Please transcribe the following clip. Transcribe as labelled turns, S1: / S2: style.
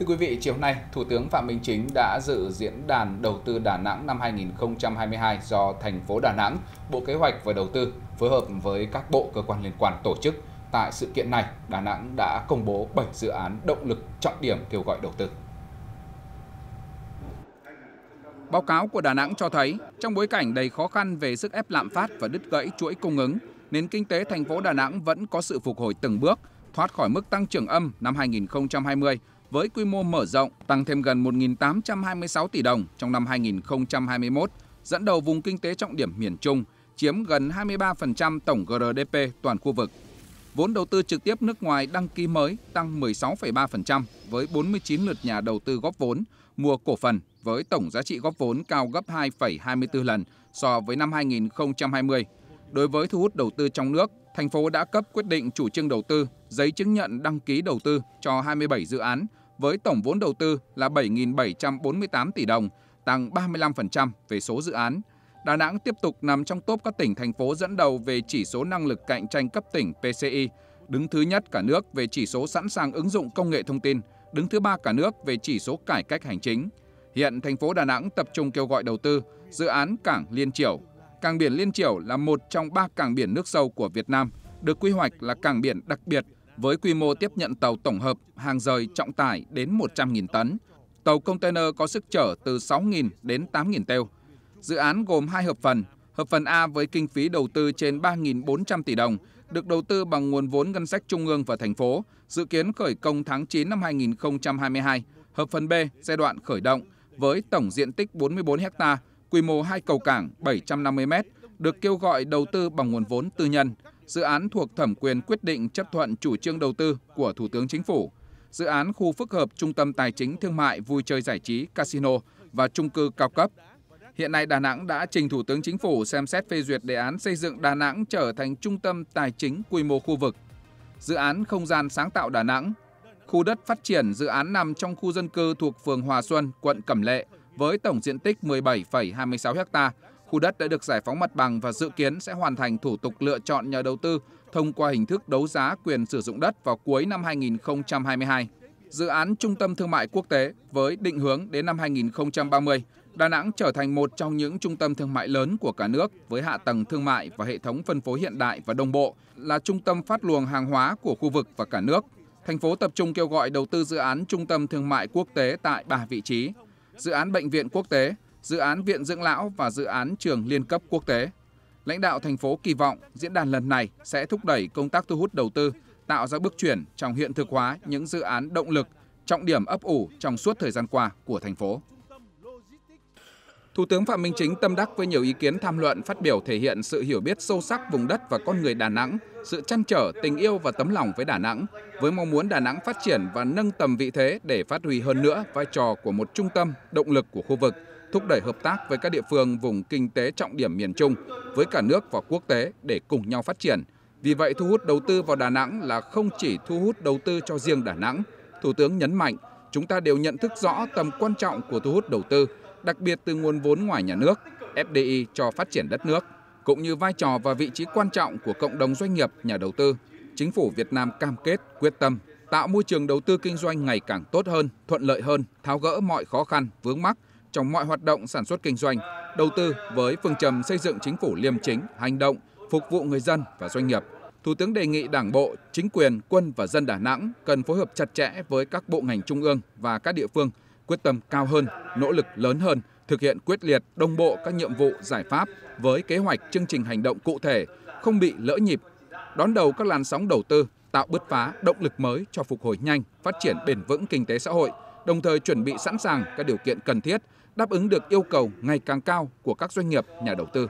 S1: Thưa quý vị, chiều nay, Thủ tướng Phạm Minh Chính đã dự diễn đàn đầu tư Đà Nẵng năm 2022 do thành phố Đà Nẵng, Bộ Kế hoạch và Đầu tư phối hợp với các bộ cơ quan liên quan tổ chức. Tại sự kiện này, Đà Nẵng đã công bố 7 dự án động lực trọng điểm kêu gọi đầu tư. Báo cáo của Đà Nẵng cho thấy, trong bối cảnh đầy khó khăn về sức ép lạm phát và đứt gãy chuỗi cung ứng, nền kinh tế thành phố Đà Nẵng vẫn có sự phục hồi từng bước, thoát khỏi mức tăng trưởng âm năm 2020 với quy mô mở rộng tăng thêm gần 1.826 tỷ đồng trong năm 2021, dẫn đầu vùng kinh tế trọng điểm miền Trung, chiếm gần 23% tổng GRDP toàn khu vực. Vốn đầu tư trực tiếp nước ngoài đăng ký mới tăng 16,3% với 49 lượt nhà đầu tư góp vốn, mua cổ phần với tổng giá trị góp vốn cao gấp 2,24 lần so với năm 2020. Đối với thu hút đầu tư trong nước, thành phố đã cấp quyết định chủ trương đầu tư, giấy chứng nhận đăng ký đầu tư cho 27 dự án với tổng vốn đầu tư là 7.748 tỷ đồng, tăng 35% về số dự án. Đà Nẵng tiếp tục nằm trong top các tỉnh thành phố dẫn đầu về chỉ số năng lực cạnh tranh cấp tỉnh PCI, đứng thứ nhất cả nước về chỉ số sẵn sàng ứng dụng công nghệ thông tin, đứng thứ ba cả nước về chỉ số cải cách hành chính. Hiện thành phố Đà Nẵng tập trung kêu gọi đầu tư dự án cảng Liên Triểu. Cảng biển Liên Triểu là một trong ba cảng biển nước sâu của Việt Nam, được quy hoạch là cảng biển đặc biệt với quy mô tiếp nhận tàu tổng hợp hàng rời trọng tải đến một trăm 000 tấn. Tàu container có sức chở từ sáu 000 đến tám 000 têu. Dự án gồm hai hợp phần. Hợp phần A với kinh phí đầu tư trên ba 3.400 tỷ đồng, được đầu tư bằng nguồn vốn ngân sách trung ương và thành phố, dự kiến khởi công tháng chín năm hai hai nghìn mươi hai. Hợp phần B giai đoạn khởi động với tổng diện tích bốn mươi bốn ha, quy mô hai cầu cảng bảy trăm năm mươi m, được kêu gọi đầu tư bằng nguồn vốn tư nhân dự án thuộc thẩm quyền quyết định chấp thuận chủ trương đầu tư của Thủ tướng Chính phủ, dự án khu phức hợp trung tâm tài chính thương mại vui chơi giải trí casino và trung cư cao cấp. Hiện nay Đà Nẵng đã trình Thủ tướng Chính phủ xem xét phê duyệt đề án xây dựng Đà Nẵng trở thành trung tâm tài chính quy mô khu vực. Dự án không gian sáng tạo Đà Nẵng, khu đất phát triển dự án nằm trong khu dân cư thuộc phường Hòa Xuân, quận Cẩm Lệ với tổng diện tích 17,26 ha Khu đất đã được giải phóng mặt bằng và dự kiến sẽ hoàn thành thủ tục lựa chọn nhà đầu tư thông qua hình thức đấu giá quyền sử dụng đất vào cuối năm 2022. Dự án Trung tâm Thương mại Quốc tế với định hướng đến năm 2030, Đà Nẵng trở thành một trong những trung tâm thương mại lớn của cả nước với hạ tầng thương mại và hệ thống phân phối hiện đại và đồng bộ, là trung tâm phát luồng hàng hóa của khu vực và cả nước. Thành phố tập trung kêu gọi đầu tư dự án trung tâm thương mại quốc tế tại ba vị trí: dự án bệnh viện quốc tế, dự án Viện Dưỡng Lão và dự án Trường Liên cấp Quốc tế. Lãnh đạo thành phố kỳ vọng diễn đàn lần này sẽ thúc đẩy công tác thu hút đầu tư, tạo ra bước chuyển trong hiện thực hóa những dự án động lực, trọng điểm ấp ủ trong suốt thời gian qua của thành phố. Thủ tướng Phạm Minh Chính tâm đắc với nhiều ý kiến tham luận phát biểu thể hiện sự hiểu biết sâu sắc vùng đất và con người Đà Nẵng, sự chăn trở, tình yêu và tấm lòng với Đà Nẵng, với mong muốn Đà Nẵng phát triển và nâng tầm vị thế để phát huy hơn nữa vai trò của một trung tâm, động lực của khu vực, thúc đẩy hợp tác với các địa phương vùng kinh tế trọng điểm miền Trung, với cả nước và quốc tế để cùng nhau phát triển. Vì vậy, thu hút đầu tư vào Đà Nẵng là không chỉ thu hút đầu tư cho riêng Đà Nẵng. Thủ tướng nhấn mạnh, chúng ta đều nhận thức rõ tầm quan trọng của thu hút đầu tư, đặc biệt từ nguồn vốn ngoài nhà nước, FDI cho phát triển đất nước, cũng như vai trò và vị trí quan trọng của cộng đồng doanh nghiệp, nhà đầu tư. Chính phủ Việt Nam cam kết, quyết tâm tạo môi trường đầu tư kinh doanh ngày càng tốt hơn, thuận lợi hơn, tháo gỡ mọi khó khăn, vướng mắc, trong mọi hoạt động sản xuất kinh doanh, đầu tư với phương châm xây dựng chính phủ liêm chính, hành động, phục vụ người dân và doanh nghiệp. Thủ tướng đề nghị Đảng bộ, chính quyền, quân và dân Đà Nẵng cần phối hợp chặt chẽ với các bộ ngành trung ương và các địa phương, quyết tâm cao hơn, nỗ lực lớn hơn, thực hiện quyết liệt, đồng bộ các nhiệm vụ, giải pháp với kế hoạch chương trình hành động cụ thể, không bị lỡ nhịp, đón đầu các làn sóng đầu tư, tạo bứt phá, động lực mới cho phục hồi nhanh, phát triển bền vững kinh tế xã hội – đồng thời chuẩn bị sẵn sàng các điều kiện cần thiết đáp ứng được yêu cầu ngày càng cao của các doanh nghiệp nhà đầu tư